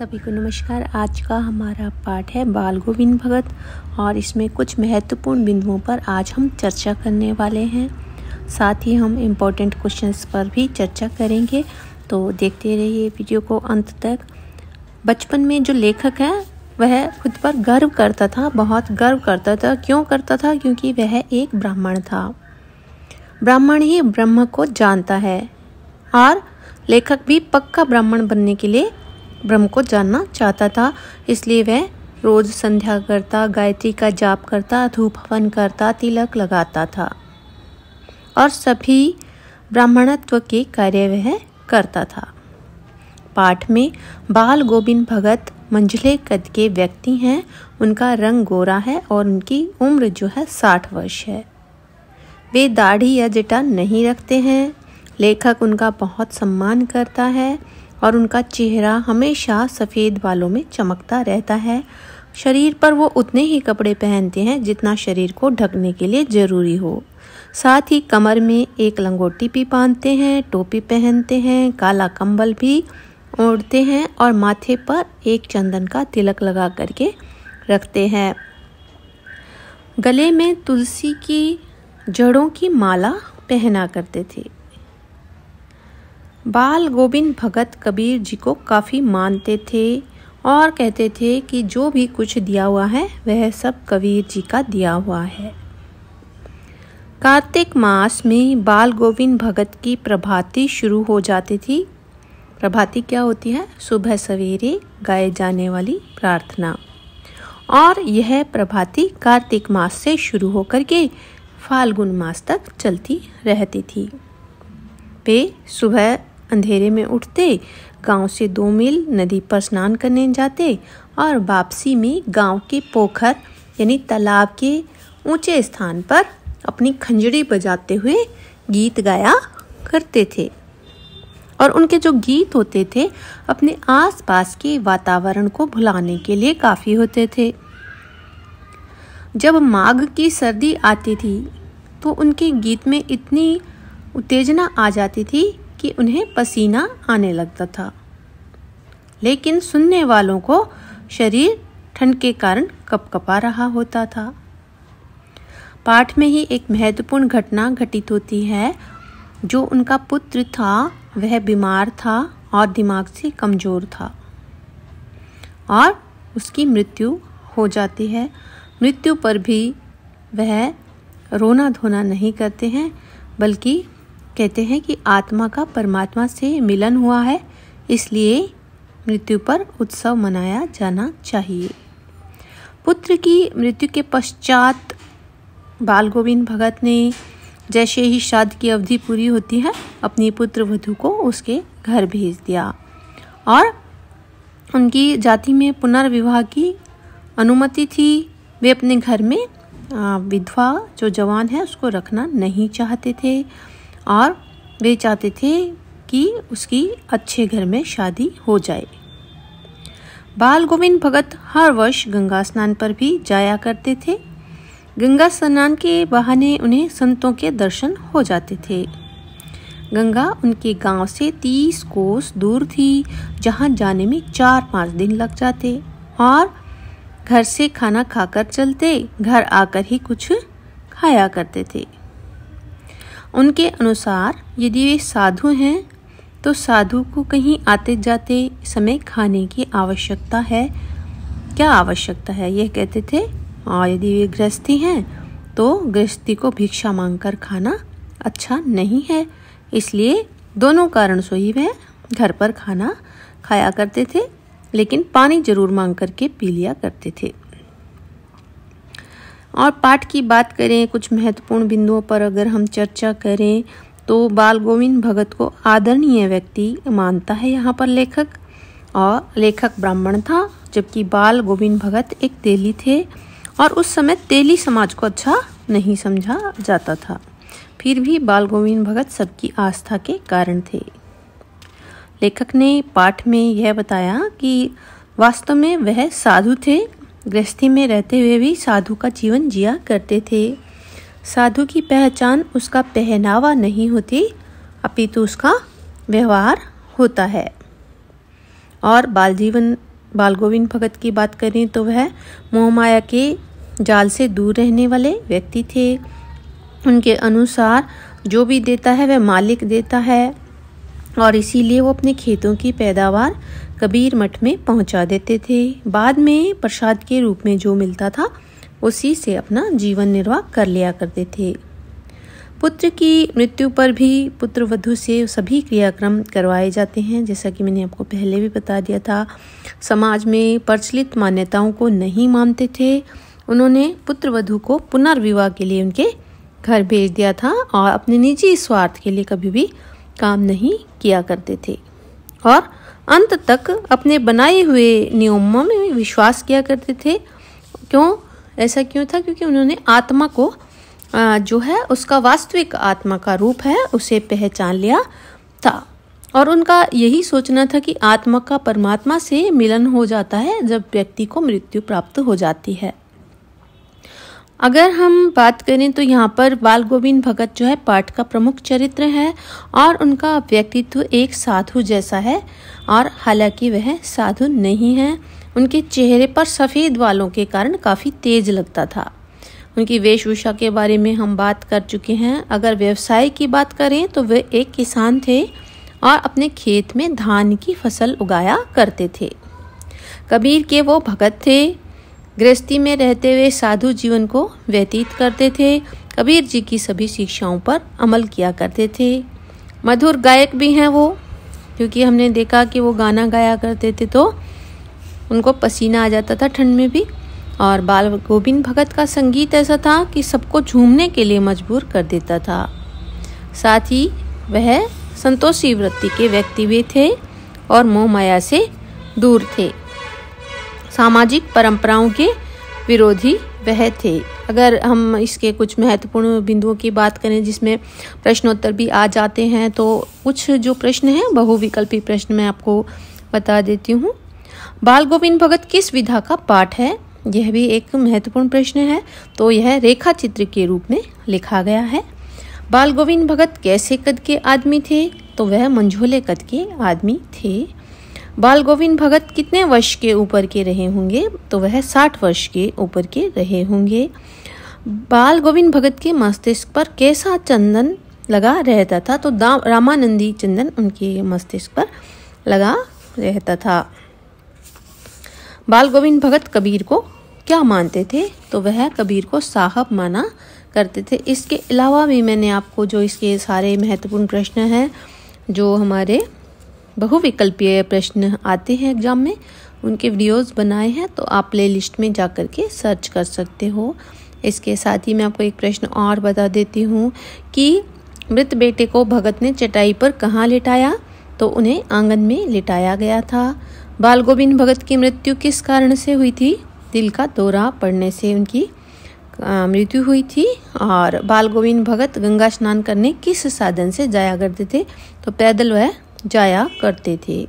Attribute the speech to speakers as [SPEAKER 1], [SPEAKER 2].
[SPEAKER 1] सभी को नमस्कार आज का हमारा पाठ है बाल गोविंद भगत और इसमें कुछ महत्वपूर्ण बिंदुओं पर आज हम चर्चा करने वाले हैं साथ ही हम इम्पोर्टेंट क्वेश्चंस पर भी चर्चा करेंगे तो देखते रहिए वीडियो को अंत तक बचपन में जो लेखक है वह खुद पर गर्व करता था बहुत गर्व करता था क्यों करता था क्योंकि वह एक ब्राह्मण था ब्राह्मण ही ब्रह्म को जानता है और लेखक भी पक्का ब्राह्मण बनने के लिए ब्रह्म को जानना चाहता था इसलिए वह रोज संध्या करता गायत्री का जाप करता धूप हवन करता तिलक लगाता था और सभी ब्राह्मणत्व के कार्य वह करता था पाठ में बाल गोविंद भगत मंझले कद के व्यक्ति हैं उनका रंग गोरा है और उनकी उम्र जो है साठ वर्ष है वे दाढ़ी या जटा नहीं रखते हैं लेखक उनका बहुत सम्मान करता है और उनका चेहरा हमेशा सफ़ेद बालों में चमकता रहता है शरीर पर वो उतने ही कपड़े पहनते हैं जितना शरीर को ढकने के लिए ज़रूरी हो साथ ही कमर में एक लंगोटी भी बांधते हैं टोपी पहनते हैं काला कंबल भी ओढ़ते हैं और माथे पर एक चंदन का तिलक लगा करके रखते हैं गले में तुलसी की जड़ों की माला पहना करते थे बाल गोविंद भगत कबीर जी को काफ़ी मानते थे और कहते थे कि जो भी कुछ दिया हुआ है वह सब कबीर जी का दिया हुआ है कार्तिक मास में बाल गोविंद भगत की प्रभाती शुरू हो जाती थी प्रभाती क्या होती है सुबह सवेरे गाए जाने वाली प्रार्थना और यह प्रभाती कार्तिक मास से शुरू होकर के फाल्गुन मास तक चलती रहती थी वे सुबह अंधेरे में उठते गांव से दो मील नदी पर स्नान करने जाते और वापसी में गांव के पोखर यानी तालाब के ऊंचे स्थान पर अपनी खंजड़ी बजाते हुए गीत गाया करते थे और उनके जो गीत होते थे अपने आसपास के वातावरण को भुलाने के लिए काफ़ी होते थे जब माघ की सर्दी आती थी तो उनके गीत में इतनी उत्तेजना आ जाती थी कि उन्हें पसीना आने लगता था लेकिन सुनने वालों को शरीर ठंड के कारण कपकपा रहा होता था पाठ में ही एक महत्वपूर्ण घटना घटित होती है जो उनका पुत्र था वह बीमार था और दिमाग से कमज़ोर था और उसकी मृत्यु हो जाती है मृत्यु पर भी वह रोना धोना नहीं करते हैं बल्कि कहते हैं कि आत्मा का परमात्मा से मिलन हुआ है इसलिए मृत्यु पर उत्सव मनाया जाना चाहिए पुत्र की मृत्यु के पश्चात बाल गोविंद भगत ने जैसे ही श्राद्ध की अवधि पूरी होती है अपनी पुत्र वधु को उसके घर भेज दिया और उनकी जाति में पुनर्विवाह की अनुमति थी वे अपने घर में विधवा जो जवान है उसको रखना नहीं चाहते थे और वे चाहते थे कि उसकी अच्छे घर में शादी हो जाए बाल गोविंद भगत हर वर्ष गंगा स्नान पर भी जाया करते थे गंगा स्नान के बहाने उन्हें संतों के दर्शन हो जाते थे गंगा उनके गांव से तीस कोस दूर थी जहां जाने में चार पाँच दिन लग जाते और घर से खाना खाकर चलते घर आकर ही कुछ खाया करते थे उनके अनुसार यदि वे साधु हैं तो साधु को कहीं आते जाते समय खाने की आवश्यकता है क्या आवश्यकता है यह कहते थे और यदि वे गृहस्थी हैं तो गृहस्थी को भिक्षा मांगकर खाना अच्छा नहीं है इसलिए दोनों कारण सो ही वह घर पर खाना खाया करते थे लेकिन पानी जरूर मांग करके पी लिया करते थे और पाठ की बात करें कुछ महत्वपूर्ण बिंदुओं पर अगर हम चर्चा करें तो बाल गोविंद भगत को आदरणीय व्यक्ति मानता है यहाँ पर लेखक और लेखक ब्राह्मण था जबकि बाल गोविंद भगत एक तेली थे और उस समय तेली समाज को अच्छा नहीं समझा जाता था फिर भी बाल गोविंद भगत सबकी आस्था के कारण थे लेखक ने पाठ में यह बताया कि वास्तव में वह साधु थे गृहस्थी में रहते हुए भी साधु का जीवन जिया करते थे साधु की पहचान उसका पहनावा नहीं होती अपितु उसका व्यवहार होता है और बाल जीवन बाल गोविंद भगत की बात करें तो वह मोहमाया के जाल से दूर रहने वाले व्यक्ति थे उनके अनुसार जो भी देता है वह मालिक देता है और इसीलिए वो अपने खेतों की पैदावार कबीर मठ में पहुंचा देते थे बाद में प्रसाद के रूप में जो मिलता था उसी से अपना जीवन निर्वाह कर लिया करते थे पुत्र की मृत्यु पर भी पुत्र वधु से सभी क्रियाक्रम करवाए जाते हैं जैसा कि मैंने आपको पहले भी बता दिया था समाज में प्रचलित मान्यताओं को नहीं मानते थे उन्होंने पुत्र वधु को पुनर्विवाह के लिए उनके घर भेज दिया था और अपने निजी स्वार्थ के लिए कभी भी काम नहीं किया करते थे और अंत तक अपने बनाए हुए नियमों में विश्वास किया करते थे क्यों ऐसा क्यों था क्योंकि उन्होंने आत्मा को जो है उसका वास्तविक आत्मा का रूप है उसे पहचान लिया था और उनका यही सोचना था कि आत्मा का परमात्मा से मिलन हो जाता है जब व्यक्ति को मृत्यु प्राप्त हो जाती है अगर हम बात करें तो यहाँ पर बाल गोविंद भगत जो है पाठ का प्रमुख चरित्र है और उनका व्यक्तित्व एक साधु जैसा है और हालांकि वह साधु नहीं हैं उनके चेहरे पर सफ़ेद वालों के कारण काफ़ी तेज लगता था उनकी वेशभूषा के बारे में हम बात कर चुके हैं अगर व्यवसाय की बात करें तो वे एक किसान थे और अपने खेत में धान की फसल उगाया करते थे कबीर के वो भगत थे गृहस्थी में रहते हुए साधु जीवन को व्यतीत करते थे कबीर जी की सभी शिक्षाओं पर अमल किया करते थे मधुर गायक भी हैं वो क्योंकि हमने देखा कि वो गाना गाया करते थे तो उनको पसीना आ जाता था ठंड में भी और बाल गोविंद भगत का संगीत ऐसा था कि सबको झूमने के लिए मजबूर कर देता था साथ ही वह संतोषी वृत्ति के व्यक्ति भी थे और मोह माया से दूर थे सामाजिक परंपराओं के विरोधी वह थे अगर हम इसके कुछ महत्वपूर्ण बिंदुओं की बात करें जिसमें प्रश्नोत्तर भी आ जाते हैं तो कुछ जो प्रश्न हैं बहुविकल्पी प्रश्न मैं आपको बता देती हूँ बाल गोविंद भगत किस विधा का पाठ है यह भी एक महत्वपूर्ण प्रश्न है तो यह रेखा चित्र के रूप में लिखा गया है बाल गोविंद भगत कैसे कद के आदमी थे तो वह मंझोले कद के आदमी थे बाल गोविंद भगत कितने वर्ष के ऊपर के रहे होंगे तो वह साठ वर्ष के ऊपर के रहे होंगे बाल गोविंद भगत के मस्तिष्क पर कैसा चंदन लगा रहता था तो रामानंदी चंदन उनके मस्तिष्क पर लगा रहता था बाल गोविंद भगत कबीर को क्या मानते थे तो वह कबीर को साहब माना करते थे इसके अलावा भी मैंने आपको जो इसके सारे महत्वपूर्ण प्रश्न हैं जो हमारे बहुविकल्पीय प्रश्न आते हैं एग्ज़ाम में उनके वीडियोस बनाए हैं तो आप प्ले लिस्ट में जा कर के सर्च कर सकते हो इसके साथ ही मैं आपको एक प्रश्न और बता देती हूँ कि मृत बेटे को भगत ने चटाई पर कहाँ लिटाया तो उन्हें आंगन में लिटाया गया था बाल गोविंद भगत की मृत्यु किस कारण से हुई थी दिल का दौरा पड़ने से उनकी मृत्यु हुई थी और बाल गोविंद भगत गंगा स्नान करने किस साधन से जाया करते थे तो पैदल वह जाया करते थे